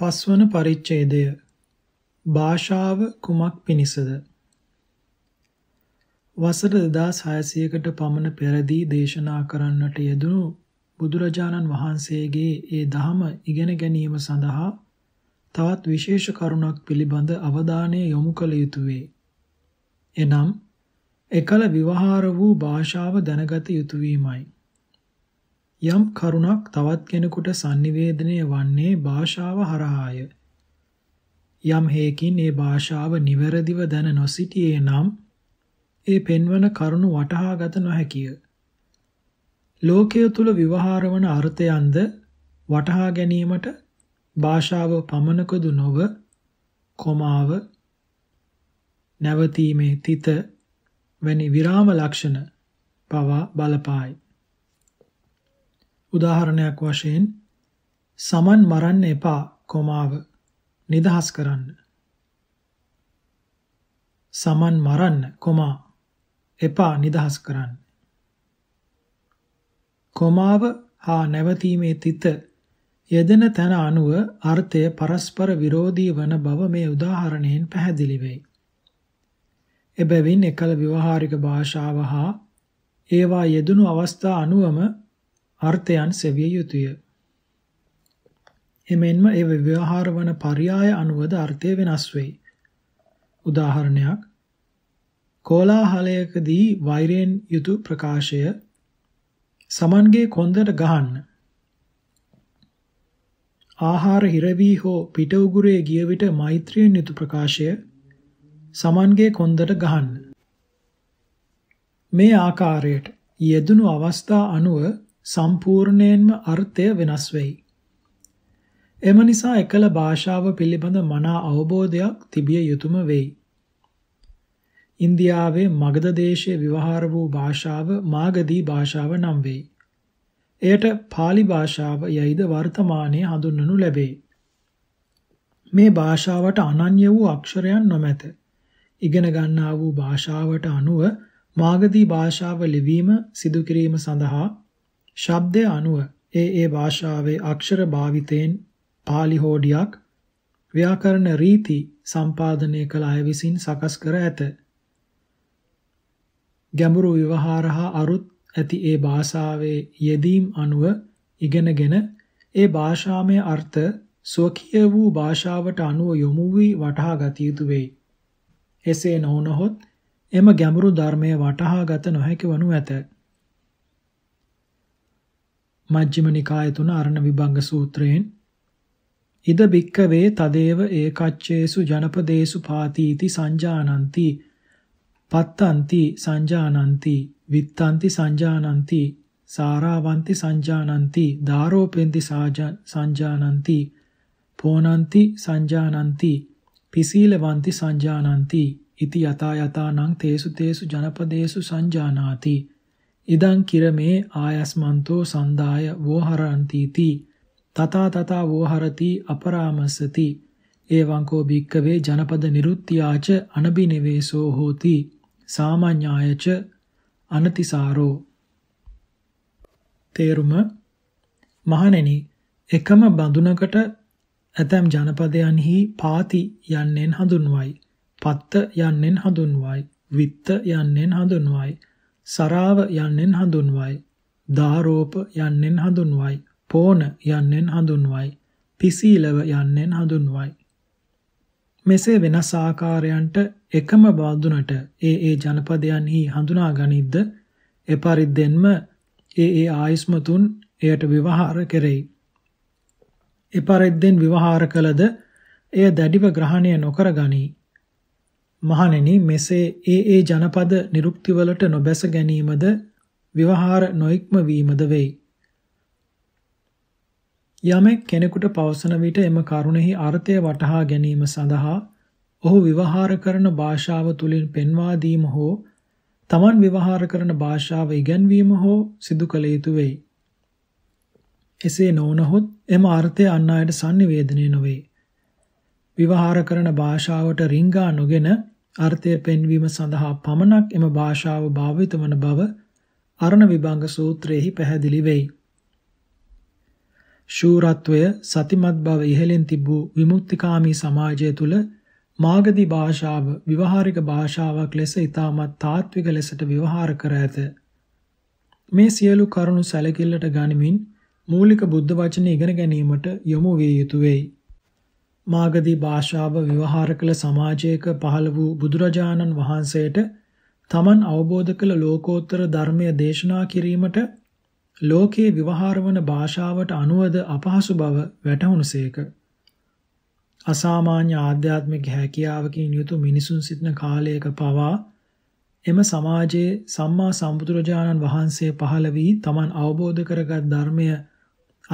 පස්වන පරිච්ඡේදය භාෂාව කුමක් පිණිසද වසර 2600කට පමණ පෙරදී දේශනා කරන්නට යෙදුණු බුදුරජාණන් වහන්සේගේ ඒ ධහම ඉගෙන ගැනීම සඳහා තවත් විශේෂ කරුණක් පිළිබඳ අවධානය යොමු කළ යුතුය වේ. එනම් එකල විවහාර වූ භාෂාව දැනගත යුතුය වීමයි. යම් කරුණක් තවත් කෙනෙකුට sannivedanaya වන්නේ භාෂාව හරහාය. යම් හේකින් ඒ භාෂාව නිවැරදිව දැන නොසිටියේ නම් ඒ පෙන්වන කරුණ වටහා ගත නොහැකිය. ලෝකය තුල විවහාර වන අර්ථයන්ද වටහා ගැනීමට භාෂාව පමණකදු නොව කොමාව නැවතීමේ තිත වැනි විරාම ලක්ෂණ පවා බලපායි. උදාහරණයක් වශයෙන් සමන් මරන්න එපා කොමාව නිදහස් කරන්න සමන් මරන්න කොමා එපා නිදහස් කරන්න කොමාව හා නැවතීමේ තිත යෙදෙන තැන අනුව අර්ථය පරස්පර විරෝධී වන බව මේ උදාහරණයෙන් පැහැදිලි වෙයි. එබැවින් එකල ව්‍යවහාරික භාෂාව හා ඒවා යෙදුණු අවස්ථා අනුවම අර්ථයන් සෙවිය යුතුය. එමෙන්ම ඒ ව්‍යවහාර වන පర్యాయ අනුවද අර්ථය වෙනස් වෙයි. උදාහරණයක් කෝලාහලයකදී වෛරයෙන් යුතු ප්‍රකාශය සමන්ගේ කොන්දට ගහන්න. ආහාර හිරවී හෝ පිට උගුරේ ගිය විට මෛත්‍රියෙන් යුතු ප්‍රකාශය සමන්ගේ කොන්දට ගහන්න. මේ ආකාරයට යෙදුණු අවස්ථා අනුව සම්පූර්ණයෙන්ම අර්ථය වෙනස් වෙයි. එම නිසා එකල භාෂාව පිළිබඳ මනා අවබෝධයක් තිබිය යුතුම වෙයි. ඉන්දියාවේ මගධ දේශයේ විවහාර වූ භාෂාව මාගධී භාෂාව නම් වෙයි. එයට pāli භාෂාව යයිද වර්තමානයේ හඳුන්වනු ලැබේ. මේ භාෂාවට අනන්‍ය වූ අක්ෂරයන් නොමැත. ඉගෙන ගන්නා වූ භාෂාවට අනුව මාගධී භාෂාව ලිවීම සිදු කිරීම සඳහා ශබ්දය අනුව ඒ ඒ භාෂාවේ අක්ෂර භාවිතයෙන් pāli හෝඩියක් ව්‍යාකරණ රීති සම්පාදනය කළ අය විසින් සකස් කර ඇත. ගැඹුරු විවහාර හා අරුත් ඇති ඒ භාෂාවේ යෙදීම් අනුව ඉගෙනගෙන ඒ භාෂාමය අර්ථ ස්වකීය වූ භාෂාවට අනුව යොමු වී වටහා ගත යුතු වෙයි. එසේ නොවුනහොත් එම ගැඹුරු ධර්මය වටහා ගත නොහැකි වනු ඇත. මජ්ක්‍ධිම නිකාය තුන අරණ විභංග සූත්‍රයෙන් ඉද බික්කවේ තදේව ඒකච්චේසු ජනපදේසු පාතීති සංජානಂತಿ පත්තಂತಿ සංජානಂತಿ විත්තಂತಿ සංජානಂತಿ සාරාවಂತಿ සංජානಂತಿ දාරෝපෙන්ති සංජානಂತಿ පෝනಂತಿ සංජානಂತಿ පිසීලවಂತಿ සංජානಂತಿ ඉති යතා යතානං තේසු තේසු ජනපදේසු සංජානාති ඉදං කිරමේ ආයස්මන්තෝ සන්දාය වෝහරන්ති තී තතා තතා වෝහරති අපරාමසති එවං කෝ භික්කවේ ජනපද නිරුත්ත්‍යාච අනබිනවේසෝ හෝති සාමාඤ්ඤායච අනතිසාරෝ තේරුම මහණෙනි එකම බඳුනකට ඇතම් ජනපදයන්හි පාති යන්නෙන් හඳුන්වයි පත්ත යන්නෙන් හඳුන්වයි විත්ත යන්නෙන් හඳුන්වයි සරාව යන්නෙන් හඳුන්වයි. දාරෝප යන්නෙන් හඳුන්වයි. පෝන යන්නෙන් හඳුන්වයි. තිසීලව යන්නෙන් හඳුන්වයි. මෙසේ වෙනස් ආකාරයන්ට එකම බාදුනට ඒ ඒ ජනපදයන්හි හඳුනා ගනිද්ද එපරිද්දෙන්ම ඒ ඒ ආයස්මතුන් එයට විවහාර කෙරෙයි. එපරිද්දෙන් විවහාර කළද එය දැඩිව ග්‍රහණය නොකර ගනී. මහණෙනි මෙසේ ඒ ඒ ජනපද නිරුක්තිවලට නොබැස ගැනීමද විවහාර නොඉක්ම වීමද වෙයි. යමෙක් කෙනෙකුට පවසන විට එම කරුණෙහි අර්ථය වටහා ගැනීම සඳහා ඔහු විවහාර කරන භාෂාව තුලින් පෙන්වා දීම හෝ තමන් විවහාර කරන භාෂාව ඉගැන්වීම හෝ සිදු කළ යුතු වෙයි. එසේ නොවනහොත් එම අර්ථය අන් අයට sannivedanaya නොවේ. විවහාර කරන භාෂාවට රිංගා නොගෙන අර්ථය පෙන්වීම සඳහා පමණක් එම භාෂාව භාවිත වන බව අරණ විභංග සූත්‍රයේහි පැහැදිලි වෙයි. ශූරත්වය සතිමත් බව ඉහළින් තිබූ විමුක්තිකාමී සමාජය තුළ මාගදී භාෂාව විවහාරික භාෂාවක් ලෙස ඉතාමත් තාත්වික ලෙසට විවහාර කර ඇත. මේ සියලු කරුණු සැලකිල්ලට ගනිමින් මූලික බුද්ධ වචන ඉගෙන ගැනීමට යොමු විය යුතුය. මාගදී භාෂාව ව්‍යවහාර කළ සමාජයක පහළ වූ බුදුරජාණන් වහන්සේට තමන් අවබෝධ කළ ලෝකෝත්තර ධර්මය දේශනා කිරීමට ලෝකයේ ව්‍යවහාර වන භාෂාවට අනුවද අපහසු බව වැටහුණුසේක. අසාමාන්‍ය ආධ්‍යාත්මික හැකියාවකින් යුතු මිනිසුන් සිටින කාලයක පවා එම සමාජයේ සම්මා සම්බුදුරජාණන් වහන්සේ පහළ වී තමන් අවබෝධ කරගත් ධර්මය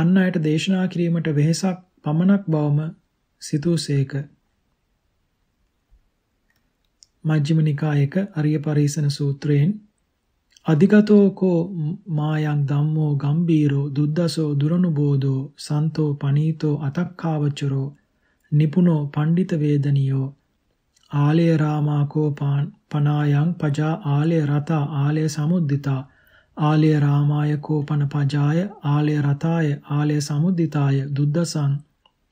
අන් අයට දේශනා කිරීමට වෙහෙසක් පමණක් බවම සිතූ සේක. මජ්ජිම නිකායක අරිය පරීසන සූත්‍රයෙන් අධිගතෝ කෝ මායං ධම්මෝ ගම්බීරෝ දුද්දසෝ දුරනුබෝධෝ සන්තෝ පනීතෝ අතක්ඛාවචරෝ නිපුනෝ පණ්ඩිත වේදනියෝ ආලය රාමාකෝ පනායං පජා ආලය රතා ආලය සමුද්දිතා ආලය රාමාය කෝපන පජාය ආලය රතාය ආලය සමුද්දිතාය දුද්දසං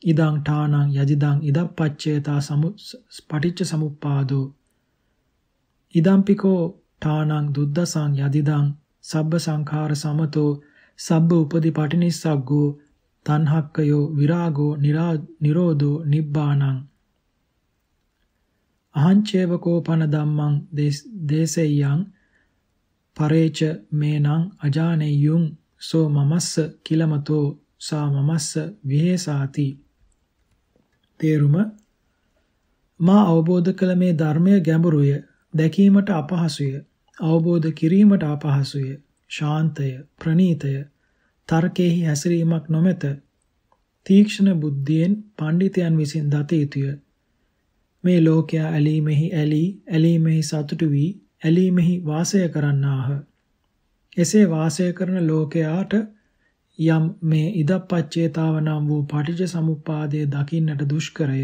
ඉදං ඨානං යදිදං ඉදප්පච්චේතා පටිච්ච සමුප්පාදෝ ඉදම්පිකෝ ඨානං දුද්දසං යදිදං සබ්බ සංඛාර සමතෝ සබ්බ උපදි පටිනිස්සග්ගෝ තණ්හක්කයෝ විරාගෝ නිරෝධෝ නිබ්බාණං අහංචේව කෝපන ධම්මං දේසෙය්‍යං පරේච මේනං අජානෙය්‍යුං සෝ මමස්ස කිලමතෝ සා මමස්ස විහෙසාති තේරුම මා අවබෝධ කළ මේ ධර්මය ගැඹුරුය දැකීමට අපහසුය අවබෝධ කිරීමට අපහසුය ශාන්තය ප්‍රණීතය තර්කෙහි හැසිරීමක් නොමැත තීක්ෂණ බුද්ධියෙන් පඬිතයන් විසින් දත යුතුය මේ ලෝකයා ඇලීමෙහි ඇලී ඇලීමෙහි සතුටු වී ඇලීමෙහි වාසය කරන්නාහ එසේ වාසය කරන ලෝකයාට යම් මේ ඉදප්පච්චේතාව නම් වූ පටිච්ච සමුප්පාදය දකින්නට දුෂ්කරය.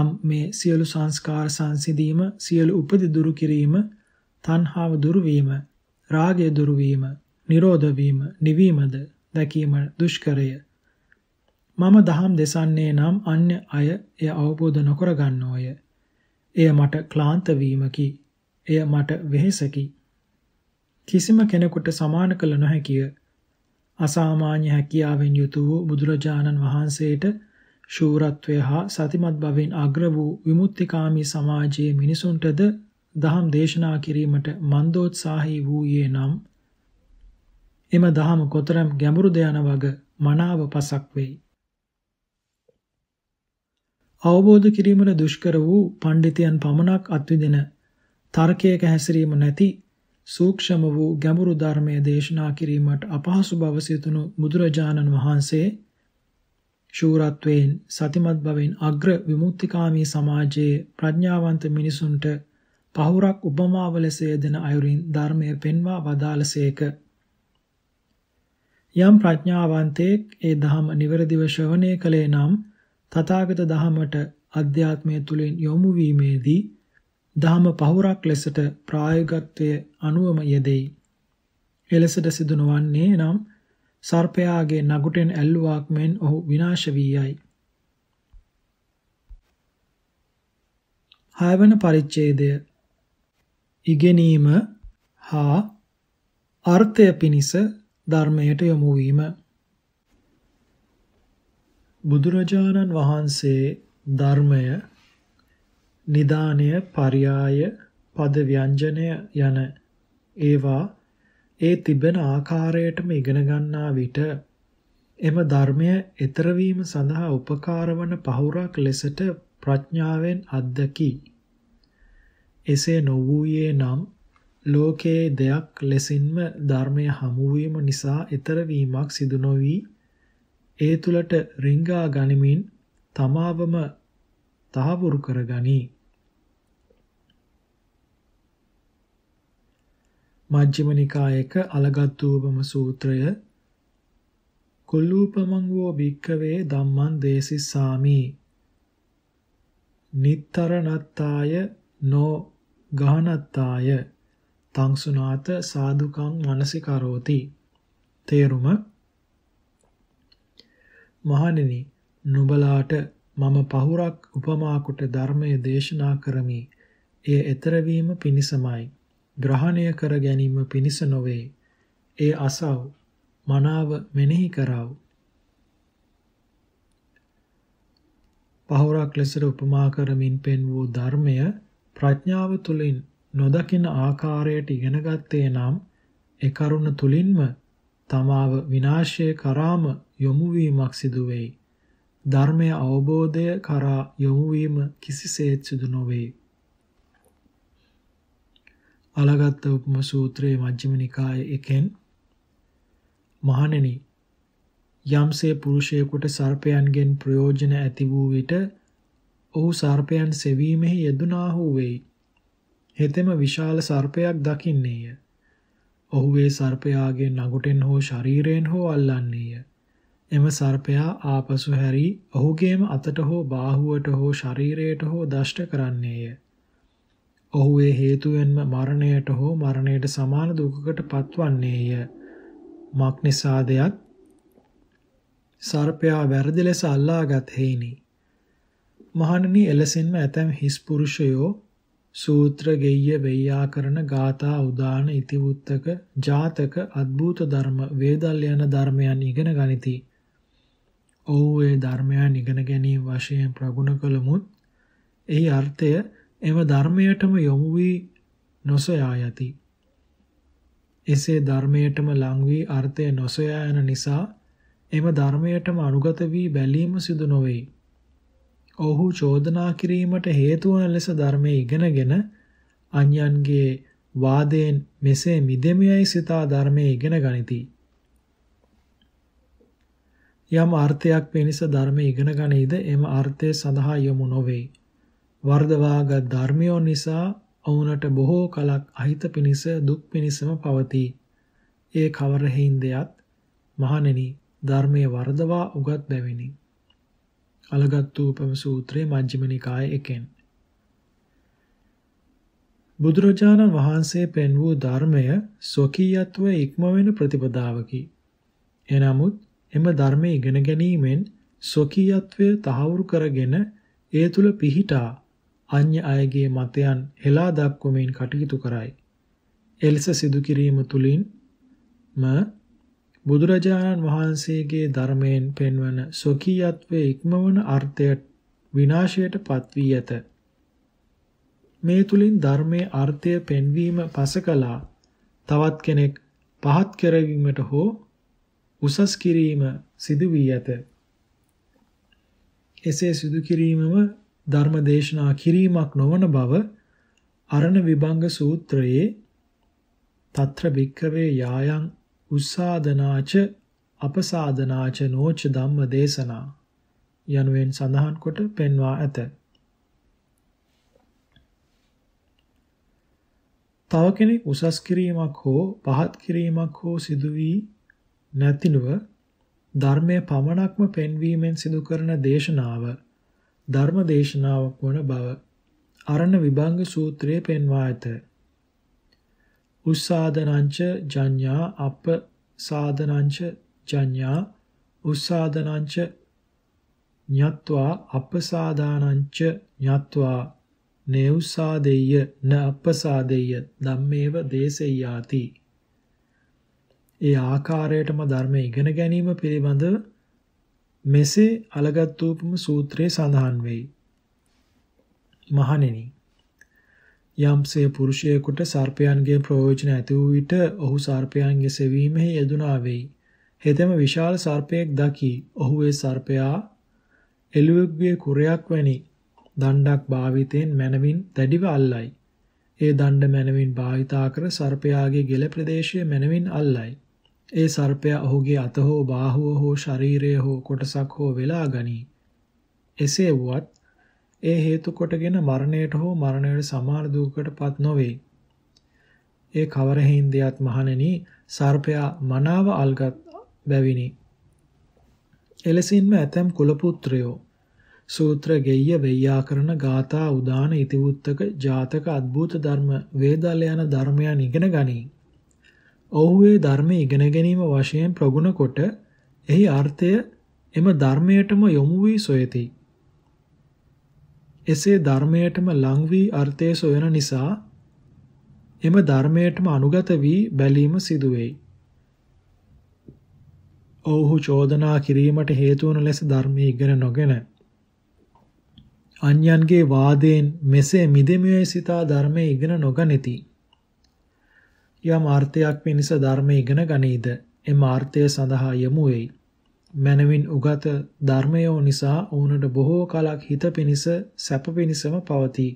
යම් මේ සියලු සංස්කාර සංසිඳීම, සියලු උපදි දුරු කිරීම, තණ්හාව දුරු වීම, රාගය දුරු වීම, නිරෝධ වීම, නිවීමද දැකීම දුෂ්කරය. මම දහම් දෙසන්නේ නම් අන්‍ය අය එය අවබෝධ නොකර ගන්නෝය. එය මට ක්ලාන්ත වීමකි. එය මට වෙහෙසකි. කිසිම කෙනෙකුට සමාන කළ නොහැකිය. අසාමාන්‍ය හැකියාවෙන් යුතු වූ බුදුරජාණන් වහන්සේට ශූරත්වය හා සතිමත් බවෙන් අග්‍ර වූ විමුක්තිකාමී සමාජයේ මිනිසුන්ටද දහම් දේශනා කිරීමට මන්දෝත්සාහී වූයේ නම් එම දහම කොතරම් ගැඹුරුද යන වග මනාව පසක් වෙයි. අවබෝධ කිරීමට දුෂ්කර වූ පඬිතයන් පමණක් අත්විඳින තර්කයක හැසිරීම නැති සූක්ෂම වූ ගැඹුරු ධර්මයේ දේශනා කිරීමට අපහසු බව සිතුණු බුදුරජාණන් වහන්සේ ශූරත්වයෙන් සතිමත් බවෙන් අග්‍ර විමුක්තිකාමී සමාජයේ ප්‍රඥාවන්ත මිනිසුන්ට පහුරක් උපමාව ලෙස දෙන අයුරින් ධර්මය පෙන්වා වදාළසේක. යම් ප්‍රඥාවන්තයෙක් ඒ දහම නිවැරදිව ශ්‍රවණය කළේ නම් තථාගත දහමට අධ්‍යාත්මය තුලින් යොමු වීමේදී දහම පහුරක් ලෙසට ප්‍රායෝගිකත්වයේ අනුවම යෙදෙයි. එලෙසට සිදු නොවන්නේ නම් සර්පයාගේ නගුටෙන් ඇල්ලුවාක් මෙන් ඔහු විනාශ වී යයි. හයවන පරිච්ඡේදය ඉගෙනීම හා අර්ථය පිණිස ධර්මයට යොමු වීම බුදුරජාණන් වහන්සේ ධර්මය නිදානය පරයාය පද ව්‍යංජනය යන ඒවා ඒ තිබෙන ආකාරයටම ඉගෙන ගන්නා විට එම ධර්මය ඊතර වීම සඳහා උපකාරවන පහුරක් ලෙසට ප්‍රඥාවෙන් අද්දකි. එසේ නොවූයේ නම් ලෝකයේ දෙයක් ලෙසින්ම ධර්මය හමුවීම නිසා ඊතර වීමක් සිදු නොවි ඒ තුලට රිංගා ගනිමින් තමාවම තහවුරු කරගනී. මජ්ක්‍ධිම නිකායක අලගත්තුපම සූත්‍රය කුල්ලූපමං වූ භික්කවේ ධම්මං දේසිස්සාමි නිත්තරණත්තාය නෝ ගහනත්තාය තංසුනාත සාදුකං මනසිකරෝති තේරුම මහණෙනි නුඹලාට මම පහුරක් උපමා කොට ධර්මයේ දේශනා කරමි. එය ඈතර වීම පිණිසමයි. ග්‍රහණය කර ගැනීම පිණිස නොවේ. ඒ අසව් මනාව මෙනෙහි කරව. පහුරක් ලෙසට උපමා කරමින් පෙන් වූ ධර්මය ප්‍රඥාව තුළින් නොදකින ආකාරයට ඉගෙනගත්තේ නම් ඒ කරුණ තුලින්ම තමාව විනාශය කරාම යොමු වීමක් සිදු වෙයි. ධර්මය අවබෝධය කරා යොමුවීම කිසිසේත් සිදු නොවේ. අලගත්ත උපම සූත්‍රයේ මජ්ක්‍ධිම නිකායේ එකෙන් මහණෙනි යම්සේ පුරුෂයෙකුට සර්පයන්ගෙන් ප්‍රයෝජන ඇති වූ විට ඔහු සර්පයන් සෙවීමෙහි යෙදුනාහු වෙයි. හෙතෙම විශාල සර්පයක් දකින්නේය. ඔහු ඒ සර්පයාගේ නගුටෙන් හෝ ශරීරයෙන් හෝ අල්ලන්නේය. එම සර්පයා ආපසු හැරි ඔහුගේම අතට හෝ බාහුවට හෝ ශරීරයට හෝ දෂ්ට කරන්නේය. ඔහු ඒ හේතුවෙන්ම මරණයට හෝ මරණයට සමාන දුකකට පත්වන්නේය. මක් නිසාදයක් සර්පයා වැරදි ලෙස අල්ලාගත් හේිනි. මහණනි එලෙසින්ම ඇතැම් හිස් පුරුෂයෝ සූත්‍ර ගෙය්‍ය වෙය්‍යා කරන ගාථා උදාන ඉතිවුත්තක ජාතක අද්භූත ධර්ම වේදල් යන ධර්මයන් ඉගෙන ගනිති. ඔහු ඒ ධර්මයන් ඉගෙන ගැනීම වශයෙන් ප්‍රගුණ කළමුත් එහි අර්ථය එම ධර්මයටම යොමු වී නොසොයා යති. එසේ ධර්මයටම ලං වී අර්ථය නොසොයා යන නිසා එම ධර්මයටම අනුගත වී බැලීම සිදු නොවේ. ඔහු චෝදනා කිරීමට හේතු වන ලෙස ධර්මයේ ඉගෙනගෙන අන්‍යයන්ගේ වාදයෙන් මෙසේ මිදෙමියයි සිතා ධර්මයේ ඉගෙන ගනිති. යම් අර්ථයක් පිණිස ධර්ම ඉගෙන ගනීද එම අර්ථය සඳහා යොමු නොවේ. වර්ධවාගත් ධර්මියෝ නිසා ඔවුනට බොහෝ කලක් අහිත පිණිස දුක් පිණිසම පවතී. ඒ කවර හේන්දයත් මහණෙනි ධර්මයේ වර්ධවා උගත් බැවිනි. අලගත්තුපම සූත්‍රයේ මජ්ක්‍ධිම නිකායේ එකෙන් බුදුරජාණන් වහන්සේ පෙන් වූ ධර්මය ස්වකීයත්වයේ ඉක්ම වෙන ප්‍රතිපදාවකි. එනමුත් එම ධර්මය ඉගෙන ගැනීමෙන් ස්වකීයත්වය තහවුරු කරගෙන ඒ තුල පිහිටා අන්‍ය අයගේ මතයන් හෙලා දක්වමින් කටයුතු කරයි. එලෙස සිදු කිරීම තුලින් ම බුදුරජාණන් වහන්සේගේ ධර්මයෙන් පෙන්වන ස්වකීයත්වයේ ඉක්මවන අර්ථය විනාශයට පත්වී ඇත. මේ තුලින් ධර්මයේ අර්ථය පෙන්වීම පසකලා තවත් කෙනෙක් පහත් කරවීමට හෝ උසස් කිරීම සිදු වී ඇත. එසේ සිදු කිරීමම ධර්ම දේශනා කිරීමක් නොවන බව අරණ විභංග සූත්‍රයේ తත්‍ර භික්ඛවේ යායන් උස්සාදනාච අපසාදනාච නෝච ධම්ම දේශනා යනුවෙන් සඳහන් කොට පෙන්වා ඇත. තව කෙනෙක් උසස් කිරීමක් හෝ පහත් කිරීමක් හෝ සිදු වී නැතිනුව ධර්මය පමණක්ම පෙන්වීමෙන් සිදු කරන දේශනාව ධර්ම දේශනාවක් වන බව අරණ විභංග සූත්‍රයේ පෙන්වා ඇත. උස්සාදනංච ජඤ්ඤා අප සාදනංච ජඤ්ඤා උස්සාදනංච ඤත්වා අපසාදානංච ඤත්වා නේඋසාදෙය්‍ය න අපසාදෙය්‍ය ධම්මේව දේසෙය්‍යාති ඒ ආකාරයටම ධර්මය ඉගෙන ගැනීම පිළිබඳ මෙසේ අලගත්ූපම සූත්‍රයේ සඳහන් වෙයි. මහණෙනි යම්සේ පුරුෂයෙකුට සර්පයන්ගේ ප්‍රයෝජන ඇති වූ විට ඔහු සර්පයන්ගේ සෙවීමෙහි යෙදුනා වෙයි. හෙතෙම විශාල සර්පයෙක් දකි. ඔහු ඒ සර්පයා එළුවෙක්ගේ කුරයක් වැනි දණ්ඩක් භාවිතයෙන් මනවින් දැඩිව අල්ලයි. ඒ දණ්ඩ මනවින් භාවිතා කර සර්පයාගේ ගෙල ප්‍රදේශය මනවින් අල්ලයි. ඒ සර්පයා ඔහුගේ අත හෝ බාහුව හෝ ශරීරය හෝ කොටසක් හෝ වෙලා ගනී. එසේ වුවත් ඒ හේතු කොටගෙන මරණයට හෝ මරණයට සමාන දුකකටපත් නොවේ. ඒ කවර හේන්දියත් මහණෙනි සර්පයා මනාව අල්ගත් බැවිනි. එලෙසින්ම ඇතැම් කුලපුත්‍රයෝ සූත්‍ර ගෙය්‍ය වෙය්‍යාකරණ ගාථා උදාන ඉතිවුත්තක ජාතක අද්භූත ධර්ම වේදාල යන ධර්මයන් ඉගෙන ගනී. ඔහු ඒ ධර්මයේ ඉගෙන ගැනීම වශයෙන් ප්‍රගුණ කොට එහි අර්ථය එම ධර්මයටම යොමු වී සොයති. එසේ ධර්මයටම ලං වී අර්ථය සොයන නිසා එම ධර්මයටම අනුගත වී බැලීම සිදු වෙයි. ඔව්හු චෝදනා කිරීමට හේතු වන ලෙස ධර්මයේ ඉගෙන නොගෙන අන්‍යයන්ගේ වාදයෙන් මෙසේ මිදෙමියයි සිතා ධර්මයේ ඉගෙන නොගනිති. යම් ආර්ථයක් පිණිස ධර්මය ඉගෙන ගනීද එම ආර්ථය සඳහා යොමු වෙයි. මනවින් උගත ධර්මයෝ නිසා ඔවුනට බොහෝ කලක් හිත පිණිස සැප පිණිසම පවතී.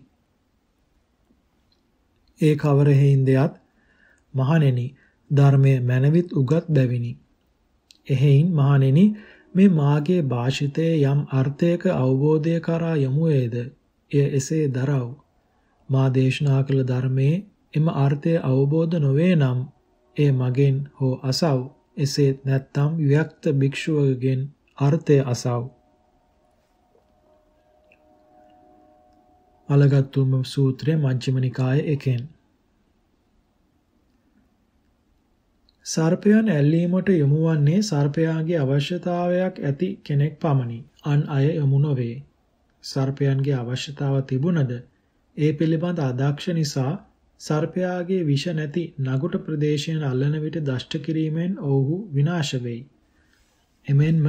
ඒ කවර හේින්දයත් මහණෙනි ධර්මය මනවිත් උගත් බැවිනි. එහෙයින් මහණෙනි මේ මාගේ භාෂිතයේ යම් අර්ථයක අවබෝධය කරා යමු එය එසේ දරව්. මා දේශනා කළ ධර්මයේ එම අර්ථය අවබෝධ නොවේ නම් එය මගෙන් හෝ අසව් එසේත් නැත්නම් වික්ත භික්ෂුවගෙන් අර්ථය අසව් අලගත්තුම සූත්‍රය මජ්ක්‍ධිම නිකාය එකෙන් සර්පයන් ඇල්ලීමට යොමු වන්නේ සර්පයාගේ අවශ්‍යතාවයක් ඇති කෙනෙක් පමණි. අන් අය යොමු නොවේ. සර්පයන්ගේ අවශ්‍යතාව තිබුණද ඒ පිළිබඳ අදක්ෂ නිසා සර්පයාගේ විෂ නැති නගුට ප්‍රදේශයන අල්ලන විට දෂ්ට කිරීමෙන් ඔවුහු විනාශ වෙයි. එමෙන්ම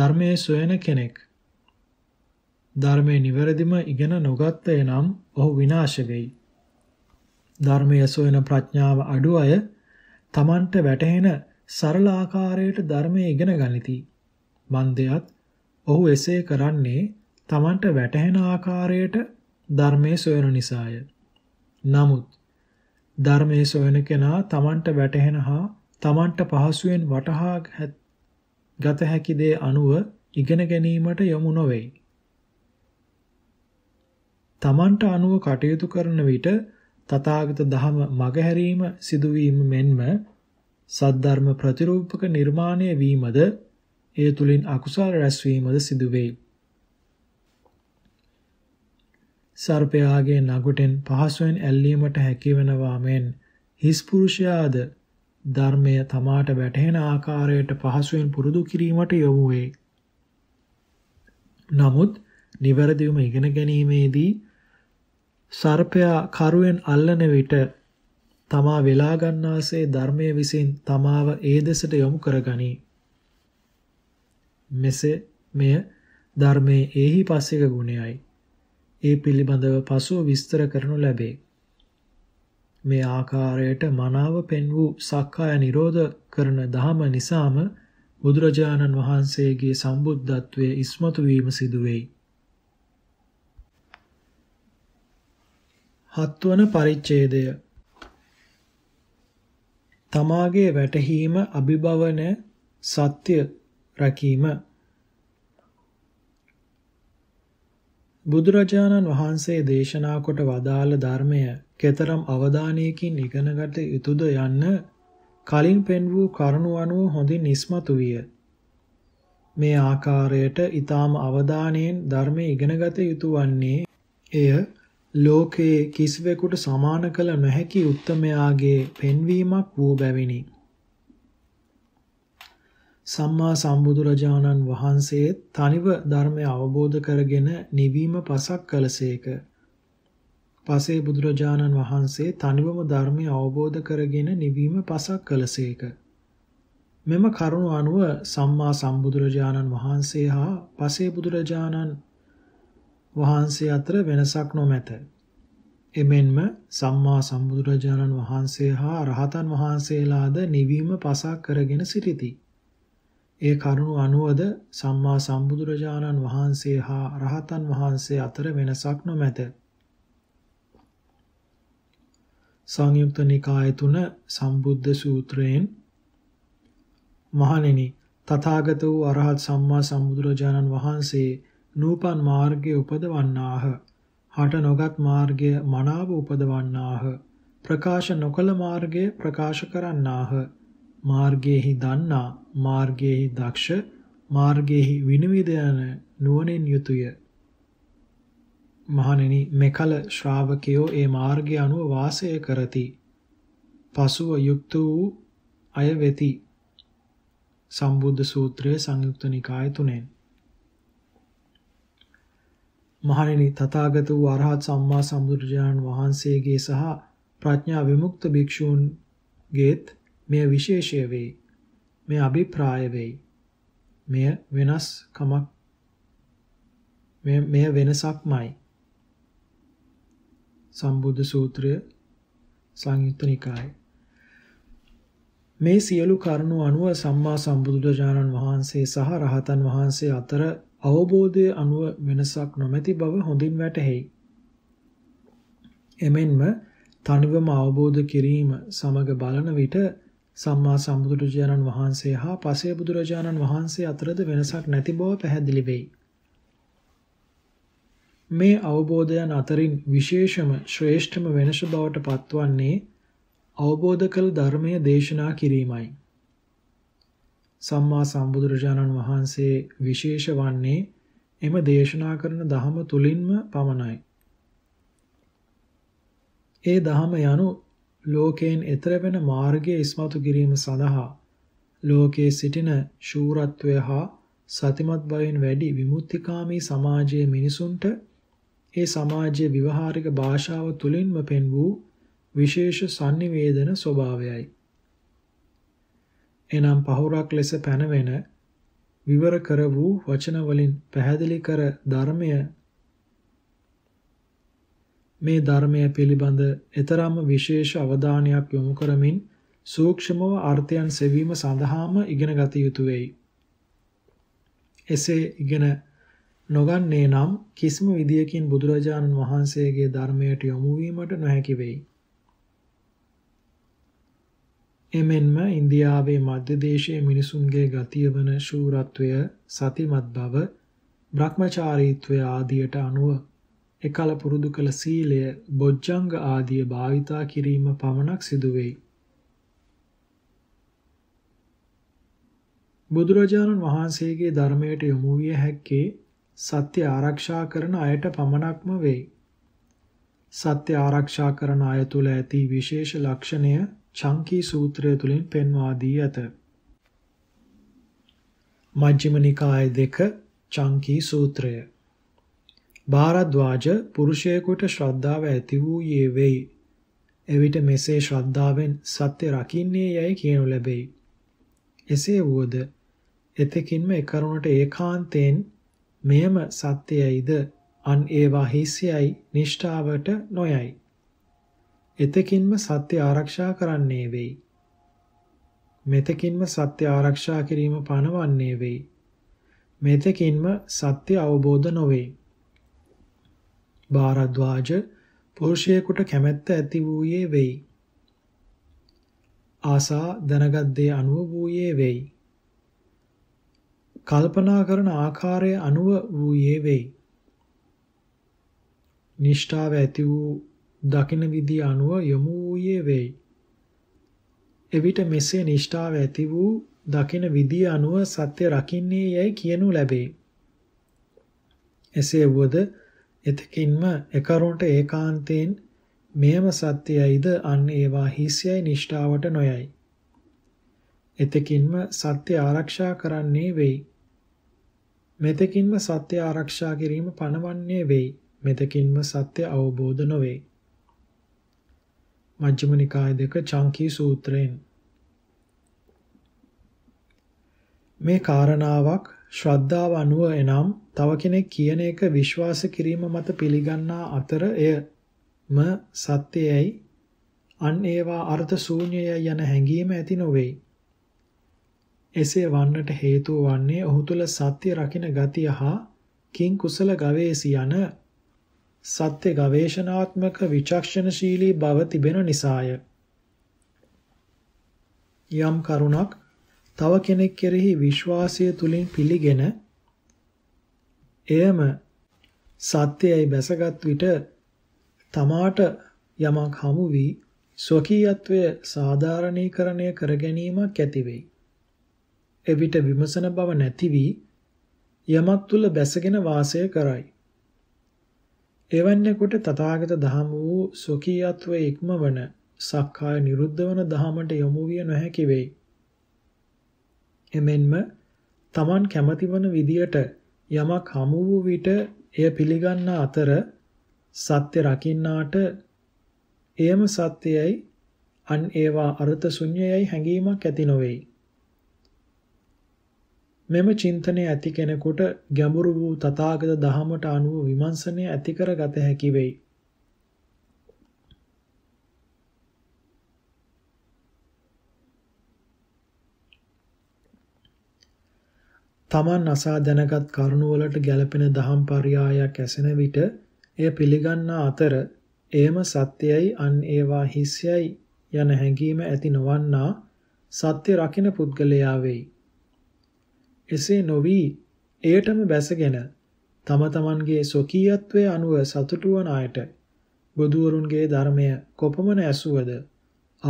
ධර්මයේ සොයන කෙනෙක් ධර්මයේ නිවැරදිම ඉගෙන නොගත්තේ නම් ඔහු විනාශ වෙයි. ධර්මයේ සොයන ප්‍රඥාව අඩු අය තමන්ට වැටහෙන සරල ආකාරයට ධර්මයේ ඉගෙන ගනිති. මන්දයත් ඔහු එසේ කරන්නේ තමන්ට වැටහෙන ආකාරයට ධර්මයේ සොයන නිසාය. නමුත් ධර්මයේ සොයන කෙනා තමන්ට වැටහෙන හා තමන්ට පහසුවෙන් වටහා ගත හැකි දේ අනුව ඉගෙන ගැනීමට යොමු නොවේ. තමන්ට අනුව කටයුතු කරන විට තථාගත ධම මගහැරීම සිදුවීම මෙන්ම සද්ධර්ම ප්‍රතිරූපක නිර්මාණය වීමද ඒ තුලින් අකුසල රැස්වීමද සිදුවේ. සර්පයාගේ නගුටෙන් පහසුවෙන් ඇල්ලීමට හැකිවනවා මෙන් හිස් පුරුෂයාද ධර්මය තමාට වැටහෙන ආකාරයට පහසුවෙන් පුරුදු කිරීමට යොමු වේ. නමුත් නිවැරදිවම ඉගෙන ගැනීමේදී සර්පයා කරුවෙන් අල්ලන විට තමා වෙලා ගන්නාසේ ධර්මයේ විසින් තමාව ඒ දෙසට යොමු කරගනී. මෙසේ මෙය ධර්මයේ ඒහි පස්සේක ගුණයයි. ඒ පිළිබඳව පසුව විස්තර කරනු ලැබේ. මේ ආකාරයට මනාව පෙන් වූ සක්කාය නිරෝධ කරන ධහම නිසාම බුදුරජාණන් වහන්සේගේ සම්බුද්ධත්වය ඉස්මතු වීම සිදුවෙයි. හත්වන පරිච්ඡේදය තමාගේ වැටහීම අභිභවන සත්‍ය රැකීම බුදුරජාණන් වහන්සේ දේශනා කොට වදාළ ධර්මය කෙතරම් අවධානයකින් ඉගෙනගත යුතුද යන්න කලින් පෙන් වූ කරුණු අනුව හොඳින් නිස්මතු විය. මේ ආකාරයට ඊ타ම අවධානයෙන් ධර්මය ඉගෙනගත යුතු වන්නේ එය ලෝකයේ කිසිවෙකුට සමාන කළ නොහැකි උත්තමයාගේ පෙන්වීමක් වූ බැවිනි. සම්මා සම්බුදුරජාණන් වහන්සේ තනිව ධර්මය අවබෝධ කරගෙන නිවීම පසක් කළසේක. පසේ බුදුරජාණන් වහන්සේ තනිවම ධර්මය අවබෝධ කරගෙන නිවීම පසක් කළසේක. මෙම කරුණ අනුව සම්මා සම්බුදුරජාණන් වහන්සේ හා පසේ බුදුරජාණන් වහන්සේ අතර වෙනසක් නොමැත. එමෙන්ම සම්මා සම්බුදුරජාණන් වහන්සේ හා රහතන් වහන්සේලාද නිවීම පසක් කරගෙන සිටිති. ඒ කරුණු අනුවද සම්මා සම්බුදුරජාණන් වහන්සේ හා රහතන් වහන්සේ අතර වෙනසක් නොමැත. සංයුක්ත නිකාය තුන සම්බුද්ධ සූත්‍රයෙන් මහණෙනි තථාගත වූ අරහත් සම්මා සම්බුදුරජාණන් වහන්සේ නූපන් මාර්ගයේ උපදවන්නාහ. හට නොගත් මාර්ගය මනාව උපදවන්නාහ. ප්‍රකාශ නොකළ මාර්ගය ප්‍රකාශ කරන්නාහ. මාර්ගයේහි දන්නා මාර්ගයේහි දක්ෂ මාර්ගයේහි විනිවිද යන නුවණින් යුතුය මහණෙනි මෙකල ශ්‍රාවකයෝ ඒ මාර්ගය අනුව වාසය කරති පසුව යුක්ත වූ අය වෙති සම්බුද්ධ සූත්‍රයේ සංයුක්ත නිකාය තුනෙන් මහණෙනි තථාගත වූ අරහත් සම්මා සම්බුදුරජාණන් වහන්සේගේ සහ ප්‍රඥා විමුක්ත භික්ෂූන්ගේත් මෙය විශේෂය වෙයි. මෙය අභිප්‍රාය වෙයි. මෙය වෙනස්කමක් මෙය වෙනසක්මයි. සම්බුද්ධ සූත්‍රය සංයුත්ත නිකාය. මේ සියලු කරුණු අනුව සම්මා සම්බුදුරජාණන් වහන්සේ සහ රහතන් වහන්සේ අතර අවබෝධය අනුව වෙනසක් නොමැති බව හොඳින් වැටහෙයි. එමෙන්ම තනිවම අවබෝධ කිරීම සමග බලන විට සම්මා සම්බුදුරජාණන් වහන්සේ හා පසේ බුදුරජාණන් වහන්සේ අතරද වෙනසක් නැති බව පැහැදිලි වෙයි. මේ අවබෝධයන් අතරින් විශේෂම ශ්‍රේෂ්ඨම වෙනස බවට පත්වන්නේ අවබෝධ කළ ධර්මය දේශනා කිරීමයි. සම්මා සම්බුදුරජාණන් වහන්සේ විශේෂ වන්නේ එම දේශනා කරන දහම තුලින්ම පමණයි. ඒ දහම යනු ලෝකයෙන් එතර වෙන මාර්ගය ඉස්මතු කිරීම සඳහා ලෝකයේ සිටින ශූරත්වය හා සතිමත් බවින් වැඩි විමුක්තිකාමී සමාජයේ මිනිසුන්ට ඒ සමාජයේ විවහාරික භාෂාව තුලින්ම පෙන් වූ විශේෂ sannivedana ස්වභාවයයි. එනම් පහුරක් ලෙස පැනවෙන විවර කර වූ වචන වලින් පැහැදිලි කර ධර්මය මේ ධර්මය පිළිබඳ ඊතරම් විශේෂ අවධානයක් යොමු කරමින් සූක්ෂමව අර්ථයන් සෙවීම සඳහාම ඉගෙන ගත යුතු වෙයි. එසේ ඉගෙන නොගන්නේ නම් කිසිම විදියකින් බුදුරජාණන් වහන්සේගේ ධර්මයට යොමු වීමට නොහැකි වෙයි. එමෙන්ම ඉන්දියාවේ මධ්‍යදේශයේ මිනිසුන්ගේ ගතිය වන ශූරත්වය, සතිමත් බව, භ්‍රමචාරීත්වය ආදියට අනුව එකල පුරුදු කළ සීලය බොජ්ජංග ආදිය භාවිතා කිරීම පමණක් සිදුවෙයි. බුදුරජාණන් වහන්සේගේ ධර්මයට යොමු විය හැක්කේ සත්‍ය ආරක්ෂා කරන අයට පමණක්ම වෙයි. සත්‍ය ආරක්ෂා කරන අය තුල ඇති විශේෂ ලක්ෂණය චංකී සූත්‍රය තුලින් පෙන්වා දී ඇත. මජ්ක්‍ධිම නිකාය දෙක චංකී සූත්‍රය භාරද්වාජ පුරුෂයෙකුට ශ්‍රද්ධාව ඇති වූයේ වෙයි. එවිට මෙසේ ශ්‍රද්ධාවෙන් සත්‍ය රකින්නේ යයි කියනු ලැබෙයි. එසේ වුවද එතකින්ම එකරුණට ඒකාන්තයෙන් මෙයම සත්‍යයයිද අන් ඒවා හිස්යයි නිෂ්ඨාවට නොයයි. එතකින්ම සත්‍ය ආරක්ෂා කරන්නේ වෙයි. මෙතකින්ම සත්‍ය ආරක්ෂා කිරීම පණවන්නේ වෙයි. මෙතකින්ම සත්‍ය අවබෝධ නොවේ. භාරද්වාජ පුරුෂයෙකුට කැමැත්ත ඇති වූයේ වෙයි. ආසා දැනගත් දේ අනුව වූයේ වෙයි. කල්පනා කරන ආකාරය අනුව වූයේ වෙයි. නිෂ්ඨාව ඇති වූ දකින විදිය අනුව යොමු වූයේ වෙයි. එවිට මෙසේ නිෂ්ඨාව ඇති වූ දකින විදිය අනුව සත්‍ය රකින්නේ යැයි කියනු ලැබේ. එසේ වුවද එතකින්ම එකරොට ඒකාන්තයෙන් මෙයම සත්‍යයයිද අන්න ඒවා හිස්යයි නිෂ්ඨාවට නොයයි. එතකින්ම සත්‍ය ආරක්ෂා කරන්නේ වෙයි. මෙතකින්ම සත්‍ය ආරක්ෂා කිරීම පණවන්නේ වෙයි. මෙතකින්ම සත්‍ය අවබෝධ නොවේ. මජ්ක්‍ධිම නිකාය දෙක චාන්කී සූත්‍රයෙන් මේ කාරණාවක් ශ්‍රද්ධාව අනුව එනම් තව කෙනෙක් කියන එක විශ්වාස කිරීම මත පිළිගන්නා අතර එය ම සත්‍යයයි අන් ඒවා අර්ථ ශූන්‍යයයි යන හැඟීම ඇති නොවේ. එසේ වන්නට හේතුව වන්නේ ඔහු තුල සත්‍ය රකින ගතිය හා කිං කුසල ගවේසි යන සත්‍ය ගවේෂණාත්මක විචක්ෂණශීලී බව තිබෙන නිසාය. යම් කරුණක් තව කෙනෙක් කෙරෙහි විශ්වාසය තුලින් පිළිගෙන එයම සත්‍යයයි බැසගත් විට තමාට යමක් හමු වී ස්වකීයත්වය සාධාරණීකරණය කර ගැනීමක් ඇති වෙයි. එවිට විමසන බව නැති වී යමක් තුල බැසගෙන වාසය කරයි. එවන්නෙකුට තථාගත දහම වූ ස්වකීයත්වයේ ඉක්මවන සක්කාය නිරුද්ධ වන දහමට යොමු විය නොහැකි වෙයි. එමෙන්ම Taman කැමති වන විදියට යමක් හමු වූ විට එය පිළිගන්න අතර සත්‍ය රකින්නාට එයම සත්‍යයයි අන් ඒවා අර්ථ ශුන්‍යයයි හැඟීමක් ඇති නොවේයි. මෙම චින්තනය ඇති කෙනෙකුට ගැඹුරු වූ තථාගත දහමට අනුව විමර්ශනය ඇති කරගත හැකි වෙයි. තමන් අසා දැනගත් කරුණුවලට ගැළපෙන දහම් පරයායක් ඇසෙන විට එය පිළිගන්නා අතර එයම සත්‍යයයි අන් ඒවා හිස්යයි යන හැඟීම ඇති නොවන්නා සත්‍ය රකින පුද්ගලයා වෙයි. එසේ නොවි එයටම බැසගෙන තම තමන්ගේ සොකීයත්වයේ අනුව සතුටු වන අයට බුදුවරුන්ගේ ධර්මය කොපමණ ඇසුවද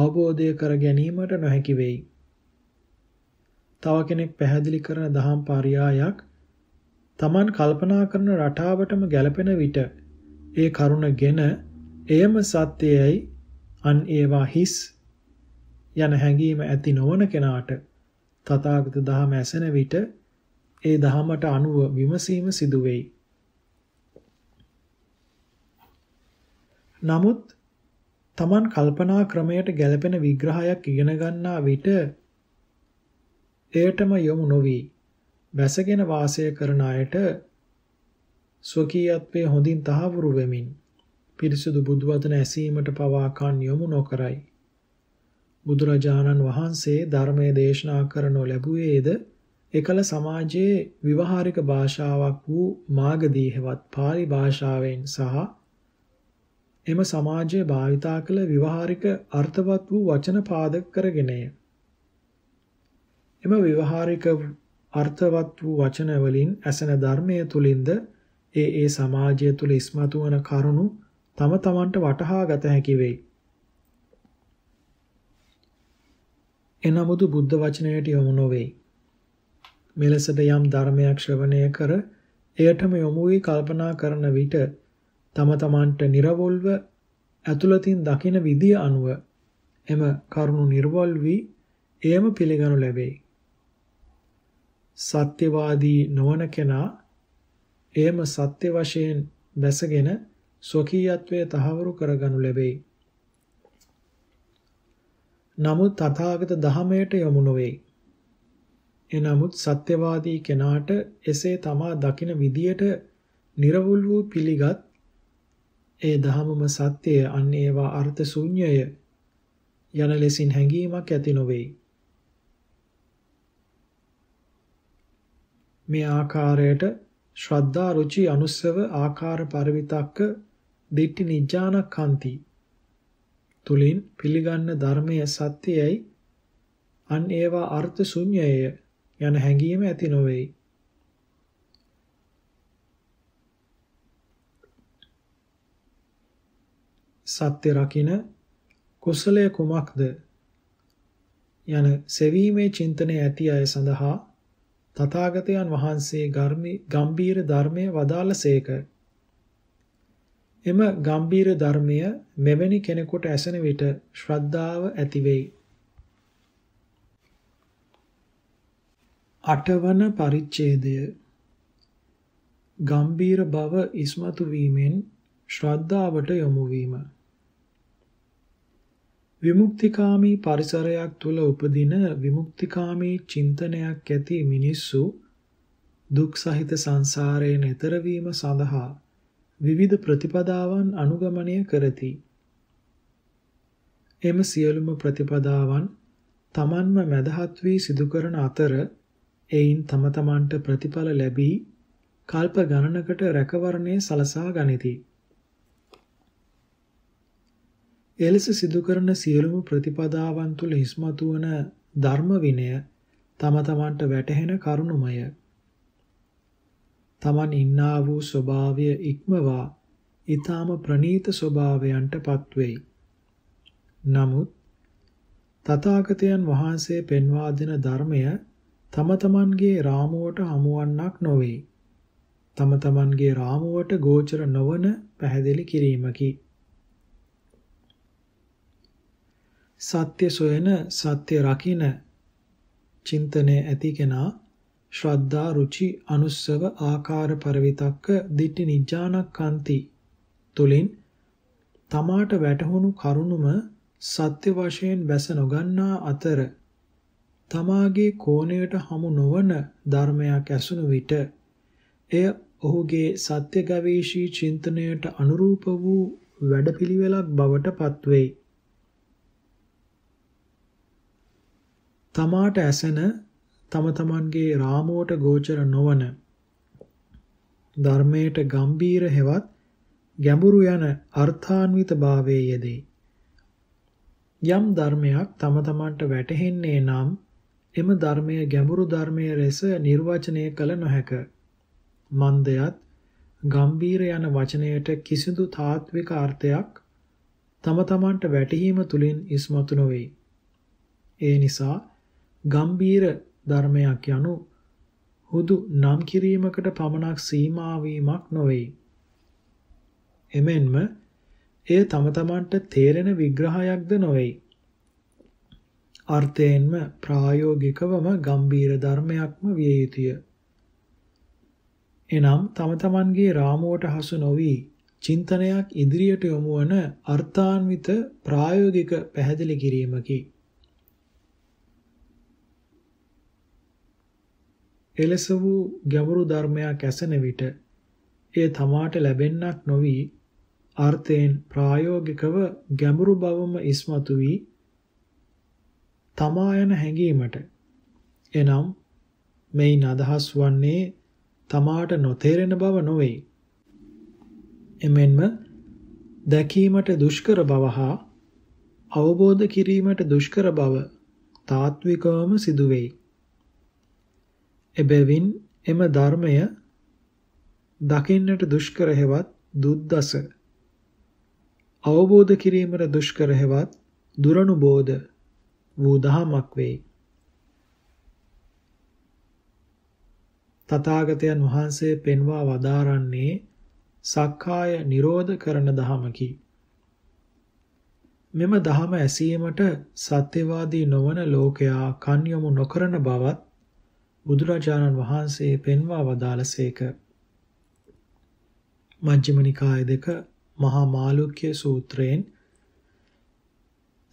අවබෝධය කර ගැනීමට නොහැකි වෙයි. තව කෙනෙක් පැහැදිලි කරන දහම් පරයායක් Taman කල්පනා කරන රටාවටම ගැළපෙන විට ඒ කරුණගෙන එයම සත්‍යයයි අන් ඒවා හිස් යන හැඟීම ඇති නොවන කෙනාට තථාගත දහම ඇසෙන විට ඒ දහමට අනුව විමසීම සිදු වෙයි. නමුත් Taman කල්පනා ක්‍රමයට ගැළපෙන විග්‍රහයක් ඉගෙන ගන්නා විට එයටම යොමු නොවී වැසගෙන වාසය කරන අයට ස්වකීයත්වයේ හොඳින් තහවුරු වෙමින් පිරිසුදු බුදුවදන ඇසීමට පවා කන් යොමු නොකරයි. බුදුරජාණන් වහන්සේ ධර්මයේ දේශනා කරනු ලැබුවේද එකල සමාජයේ විවහාරික භාෂාවක් වූ මාගදී හෙවත් පාලි භාෂාවෙන් සහ එම සමාජයේ භාවිතා කළ විවහාරික අර්ථවත් වූ වචන පාදක කරගෙනය. එම විවහාරික අර්ථවත් වූ වචන වලින් ඇසෙන ධර්මයේ තුලින්ද ඒ ඒ සමාජය තුල ඉස්මතු වන කරුණු තම තමන්ට වටහා ගත හැකි වෙයි. එනමුදු බුද්ධ වචනයට යොමු නොවේ. මෙලෙසද යම් ධර්මයක් ශ්‍රවණය කර එයටම යොමු වී කල්පනා කරන විට තම තමන්ට නිර්වෝල්ව ඇතුළතින් දකින විදිය අනුව එම කරුණු නිර්වෝල් වී එයම පිළිගනු ලැබේ. සත්‍යවාදී නොවන කෙනා එයම සත්‍ය වශයෙන් බැසගෙන ස්වකීයත්වය තහවුරු කරගනු ලැබේ. නමුත් තථාගත ධහමයට යොමු නොවේ. එනමුත් සත්‍යවාදී කෙනාට එසේ තමා දකින විදියට නිර්වුල් වූ පිළිගත් ඒ ධහමම සත්‍යය අන්න ඒවා අර්ථ ශූන්‍යය යන ලෙසින් හැඟීමක් ඇති නොවේ. මේ ආකාරයට ශ්‍රද්ධා රුචි අනුස්සව ආකාර පරිවිතක්ක දිට්ඨි නිජානකන්ති තුලින් පිළිගන්න ධර්මය සත්‍යයයි අන් ඒවා අර්ථ ශුන්‍යය යන හැඟීම ඇති නොවේයි. සත්‍ය රකින කුසලය කුමක්ද යන සෙවීමේ චින්තනය ඇති අය සඳහා තථාගතයන් වහන්සේ ගර්මී ගම්බීර ධර්මය වදාළසේක. එම ගම්බීර ධර්මය මෙවැනි කෙනෙකුට ඇසෙන විට ශ්‍රද්ධාව ඇති වෙයි. අටවන පරිච්ඡේදය ගම්බීර බව ඉස්මතු වීමෙන් ශ්‍රද්ධාවට යොමු වීම විමුක්තිකාමී පරිසරයක් තුල උපදින විමුක්තිකාමී චින්තනයක් ඇති මිනිස්සු දුක් සහිත සංසාරයෙන් එතර වීම සඳහා විවිධ ප්‍රතිපදාවන් අනුගමනය කරති. එම සියලුම ප්‍රතිපදාවන් තමන්ම මැදහත් වී සිදු කරන අතර එයින් තම තමන්ට ප්‍රතිඵල ලැබී කල්ප ගණනකට රැකවරණය සලසා ගනිති. එලෙස සිදු කරන සියලුම ප්‍රතිපදාවන් තුල හිස්මතු වන ධර්ම විනය තම තමන්ට වැටහෙන කරුණමය. තමන් ඉන්නා වූ ස්වභාවය ඉක්මවා ඊ타ම ප්‍රනීත ස්වභාවයන්ට පත්වෙයි. නමුත් තථාගතයන් වහන්සේ පෙන්වා දෙන ධර්මය තම තමන්ගේ රාමුවට හමුවන්නක් නොවේ. තම තමන්ගේ රාමුවට ගෝචර නොවන පැහැදිලි කිරීමකි. සත්‍ය සොයන සත්‍ය රකින චින්තනයේ ඇති කෙනා ශ්‍රද්ධා රුචි අනුස්සව ආකාර පරිවිතක්ක දිට්ඨි නිජානක්කාන්ති තුලින් තමාට වැටහුණු කරුණුම සත්‍ය වශයෙන් බැස නොගන්නා අතර තමාගේ කෝණයට හමු නොවන ධර්මයක් ඇසුණු විට එය ඔහුගේ සත්‍ය ගවේෂී චින්තනයට අනුරූප වූ වැඩපිළිවෙලක් බවට පත්වෙයි. තමාට ඇසෙන තම තමන්ගේ රාමුවට ගෝචර නොවන ධර්මයට ගම්බීර හෙවත් ගැඹුරු යන අර්ථාන්විත භාවයේ යෙදේ. යම් ධර්මයක් තම තමන්ට වැටහෙන්නේ නම් එම ධර්මය ගැඹුරු ධර්මයේ ලෙස නිර්වචනය කළ නොහැක. මන්දයත් ගම්බීර යන වචනයට කිසිදු තාත්වික අර්ථයක් තම තමන්ට වැටහීම තුලින් ඉස්මතු නොවේ. ඒ නිසා ගම්බීර ධර්මයක් යනු හුදු නම් කිරීමකට පමණක් සීමා වීමක් නොවේ. එමෙන්ම එය තම තමන්ට තේරෙන විග්‍රහයක්ද නොවේ. අර්ථයෙන්ම ප්‍රායෝගිකවම ගම්බීර ධර්මයක්ම විය යුතුය. එනම් තම තමන්ගේ රාමුවට හසු නොවි චින්තනයක් ඉදිරියට යොමු වන අර්ථාන්විත ප්‍රායෝගික පැහැදිලි කිරීමකි. එලෙස වූ ගැඹුරු ධර්මයක් ඇසෙන විට එය තමාට ලැබෙන්නක් නොවි අර්ථයෙන් ප්‍රායෝගිකව ගැඹුරු බවම ඉස්මතු වී තමා යන හැඟීමට එනම් මෙයින් අදහස් වන්නේ තමාට නොතේරෙන බව නොවේ එමෙන්ම දැකීමට දුෂ්කර බව හා අවබෝධ කිරීමට දුෂ්කර බව තාත්විකවම සිදුවෙයි එබැවින් එම ධර්මය දකින්නට දුෂ්කර හේවත් දුද්දස අවබෝධ කිරීමට දුෂ්කර හේවත් දුරනුබෝධ වූ දහමක් වේ. තථාගතයන් වහන්සේ පෙන්වා වදාරන්නේ සක්කාය නිරෝධ කරන දහමකි. මෙම දහම ඇසීමට සත්‍යවාදී නොවන ලෝකයා කන් යොමු නොකරන බවත් බුදුරජාණන් වහන්සේ පෙන්වා වදාළසේක. මජ්ක්‍ධිම නිකාය දෙක මහා මාළුක්‍ය සූත්‍රයෙන්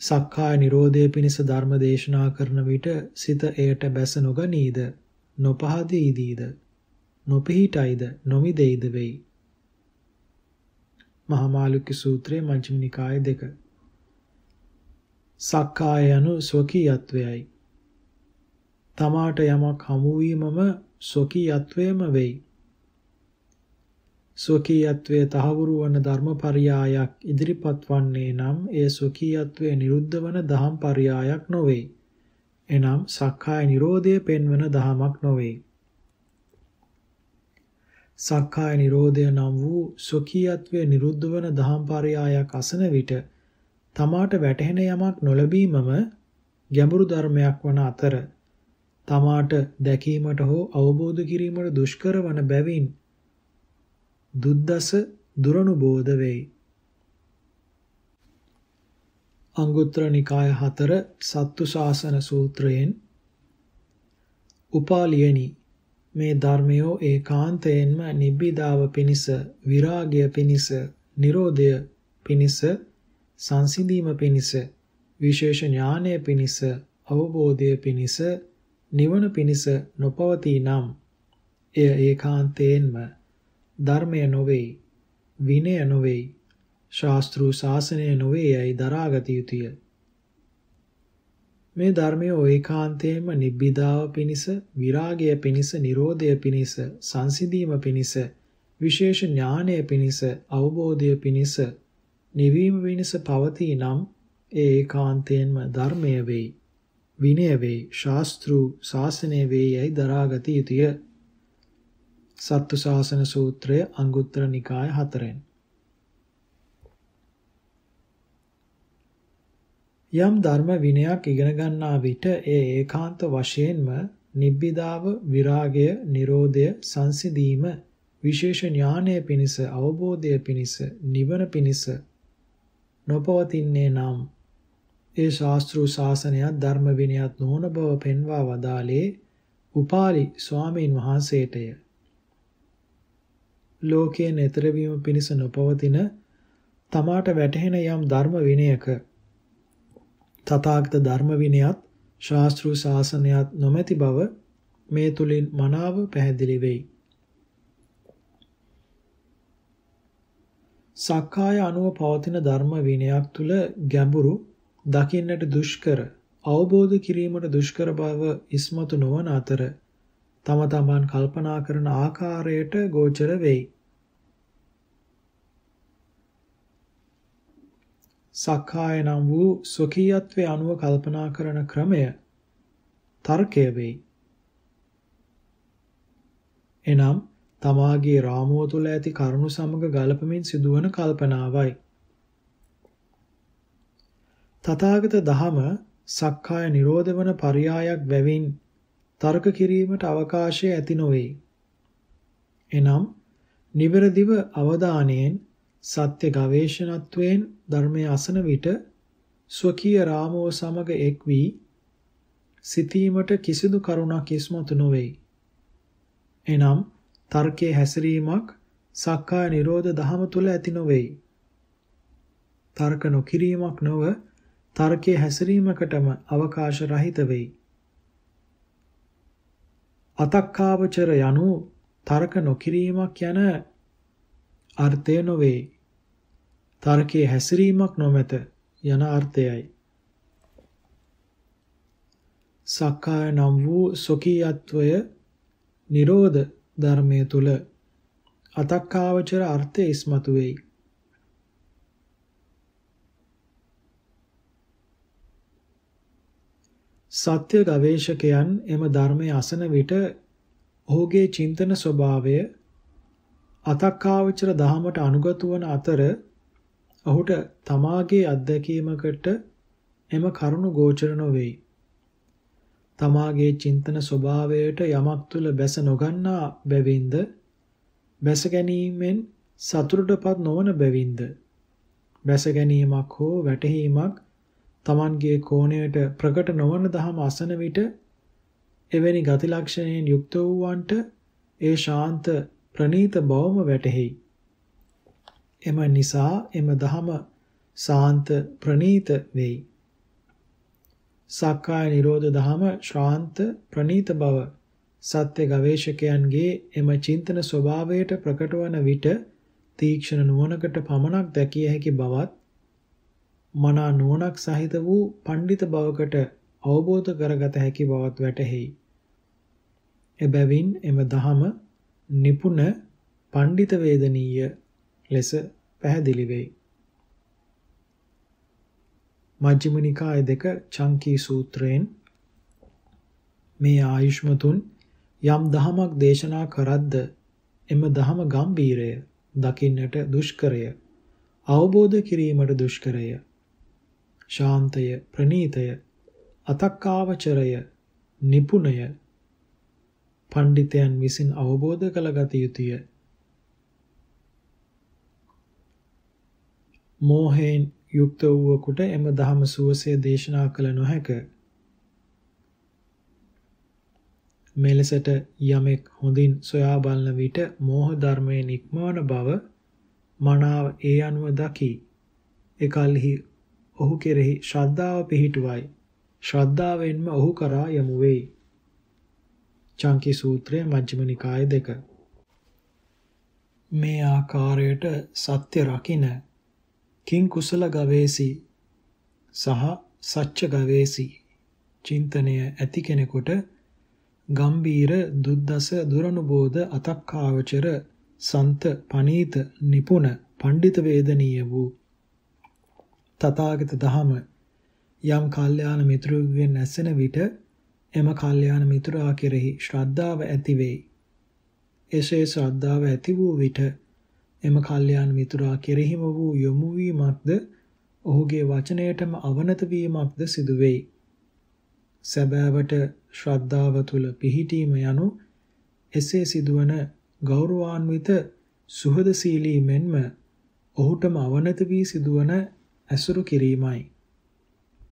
සක්කාය නිරෝධය පිණිස ධර්ම දේශනා කරන විට සිත එයට බැස නොගනීද නොපහදීදීද නොපිහිටයිද නොමිදෙයිද වෙයි මහමාලුක්‍ය සූත්‍රයේ මජ්ක්‍ධිම නිකාය දෙක සක්කාය යනු ස්වකීයත්වයයි තමාට යමක් හමුවීමම ස්වකීයත්වයම වෙයි. ස්වකීයත්වයේ තහවුරු වන ධර්මපරයායක් ඉදිරිපත් වන්නේ නම් ඒ ස්වකීයත්වයේ නිරුද්ධ වන දහම් පරයායක් නොවේ. එනම් සක්කාය නිරෝධය පෙන්වන දහමක් නොවේ. සක්කාය නිරෝධය නම් වූ ස්වකීයත්වයේ නිරුද්ධ වන දහම් පරයායක් අසන විට තමාට වැටහෙන යමක් නොලැබීමම ගැඹුරු ධර්මයක් වන අතර තමාට දැකීමට හෝ අවබෝධ කිරීමට දුෂ්කර වන බැවින් දුද්දස දුරනුබෝධ වෙයි. අංගුත්තර නිකාය 4 සත්තු ශාසන සූත්‍රයෙන් උපාලියනි මේ ධර්මයෝ ඒකාන්තයෙන්ම නිබ්බිදාව පිණිස විරාගය පිණිස නිරෝධය පිණිස සංසිඳීම පිණිස විශේෂ ඥානය පිණිස අවබෝධය පිණිස නිවන පිණිස නොපවතී නම් එය ඒකාන්තයෙන්ම ධර්මය නොවේ විනය නොවේ ශාස්ත්‍රු ශාසනය නොවේ යයි දරාගත යුතුය මේ ධර්මය ඒකාන්තයෙන්ම නිබ්බිදාව පිණිස විරාගය පිණිස නිරෝධය පිණිස සංසිඳීම පිණිස විශේෂ ඥානය පිණිස අවබෝධය පිණිස නිවීම පිණිස පවතී නම් ඒ ඒකාන්තයෙන්ම ධර්මය වෙයි විනය වේ, ශාස්ත්‍රු ශාසනය වේ යයි දරාගත යුතුය. සත්තු ශාසන සූත්‍රය අංගුත්තර නිකාය 4 යම් ධර්ම විනයක් ඉගෙන ගන්නා විට ඒ ඒකාන්ත වශයෙන්ම නිබ්බිදාව විරාගය නිරෝධය සංසිඳීම විශේෂ ඥානය පිණිස අවබෝධය පිණිස නිවන පිණිස නොපවතින්නේ නම් ඒ ශාස්ත්‍රු ශාසනයත් ධර්ම විනයත් නොවන බව පෙන්වා වදාලේ උපාලි ස්වාමීන් වහන්සේටය. ලෝකයේ නතරවීම පිණිස නොපවතින තමාට වැටහෙන යම් ධර්ම විනයක තථාගත ධර්ම විනයත් ශාස්ත්‍රු ශාසනයත් නොමැති බව මේ තුලින් මනාව පැහැදිලි වෙයි. සක්කාය අනුව පවතින ධර්ම විනයක් තුල ගැඹුරු දකින්නට දුෂ්කර අවබෝධ කිරීමට දුෂ්කර බව ඉස්මතු නොවන අතර තම තමන් කල්පනා කරන ආකාරයට ගෝචර වෙයි. සක්කාය නම් වූ ස්වකීයත්වයේ අනුව කල්පනා කරන ක්‍රමය තර්කය වෙයි. එනම් තමාගේ රාමුව තුළ ඇති කරුණු සමග ගලපමින් සිදුවන කල්පනාවයි. තථාගත දහම සක්කාය නිරෝධ වන පරයායක් වැවින් තර්ක කිරීමට අවකාශය ඇති නොවේ. එනම් නිවැරදිව අවධානයෙන් සත්‍ය ගවේෂණත්වයෙන් ධර්මය අසන විට ස්වකීය රාමෝ සමග එක් වී සිතීමට කිසිදු කරුණක් ඉස්මතු නොවේ. එනම් තර්කයේ හැසිරීමක් සක්කාය නිරෝධ දහම තුල ඇති නොවේ. තර්ක නොකිරීමක් නොව තර්කයේ හැසිරීමකටම අවකාශ රහිත වෙයි. අතක්කාවචර යනු තර්ක නොකිරීමක් යන අර්ථය නොවේ. තර්කයේ හැසිරීමක් නොමැත යන අර්ථයයි. සක්කාය නම් වූ සොකීයත්වය නිරෝධ ධර්මයේ තුල අතක්කාවචර අර්ථය ඉස්මතු වෙයි. සත්‍ය ගවේෂකයන් එම ධර්මයේ අසන විට ඔහුගේ චින්තන ස්වභාවය අතක්කාවචර දහමට අනුගත වන අතර ඔහුට තමාගේ අත්දැකීමකට එම කරුණු ගෝචර නොවේයි. තමාගේ චින්තන ස්වභාවයට යමක් තුල බැස නොගන්නා බැවින්ද බැස ගැනීමෙන් සතුටටපත් නොවන බැවින්ද බැස ගැනීමක් හෝ වැටහීමක් Tamanගේ කෝණයට ප්‍රකට නොවන දහම අසන විට එවැනි ගති ලක්ෂණයෙන් යුක්ත වූවන්ට ඒ ශාන්ත ප්‍රණීත බවම වැටහෙයි. එම නිසා එම දහම ශාන්ත ප්‍රණීත වෙයි. සක්කාය නිරෝධ දහම ශාන්ත ප්‍රණීත බව සත්‍ය ගවේෂකයන්ගේ එම චින්තන ස්වභාවයට ප්‍රකට වන විට තීක්ෂණ නුවණකට පමණක් දැකිය හැකි බවත් මනා නුවණක් සහිත වූ පඬිත බවකට අවබෝධ කරගත හැකි බවත් වැටහෙයි. එබැවින් එම දහම නිපුණ පඬිත වේදනීය ලෙස පැහැදිලි වෙයි. මජ්ක්‍ධිම නිකාය දෙක චංකී සූත්‍රයෙන් මේ ආයුෂ්මතුන් යම් දහමක් දේශනා කරද්ද එම දහම ගම්බීරය දකින්නට දුෂ්කරය අවබෝධ කිරීමට දුෂ්කරය ශාන්තය ප්‍රනීතය අතක්කාවචරය නිපුණය පණ්ඩිතයන් විසින් අවබෝධ කළගත යුතුය මෝහයෙන් යුක්ත වූවකුට එම දහම සුවසේ දේශනා කළ නොහැක මෙලෙසට යමෙක් හොඳින් සොයා බලන විට මෝහ ධර්මයෙන් ඉක්මවන බව මනාව ඒ අනුව දකි. එකල්හි ඔහු කෙරෙහි ශ්‍රද්ධාව පිහිටුවයි. ශ්‍රද්ධාවෙන්ම ඔහු කරා යමු වෙයි. චාන්කි සූත්‍රය මජ්ක්‍ධිම නිකාය 2 මේ ආකාරයට සත්‍ය රකින කිං කුසල ගවේසි සහ සච්ච ගවේසි චින්තනය ඇති කෙනෙකුට ගම්බීර දුද්දස දුරනුබෝධ අතක්කාවචර සන්ත පනීත නිපුණ පණ්ඩිත වේදනීය වූ තථාගත දහම යම් කල්යාණ මිතුරෙකුගෙන් ඇසෙන විට එම කල්යාණ මිතුරා කෙරෙහි ශ්‍රද්ධාව ඇති වෙයි. එසේ ශ්‍රද්ධාව ඇති වූ විට එම කල්යාණ මිතුරා කෙරෙහිම වූ යොමු වීමක්ද ඔහුගේ වචනයටම අවනත වීමක්ද සිදු වෙයි. සැබෑවට ශ්‍රද්ධාව තුල පිහිටීම යනු එසේ සිදුවන ගෞරවාන්විත සුහදශීලී මෙන්ම ඔහුටම අවනත වී සිදුවන ඇසුරු කිරීමයි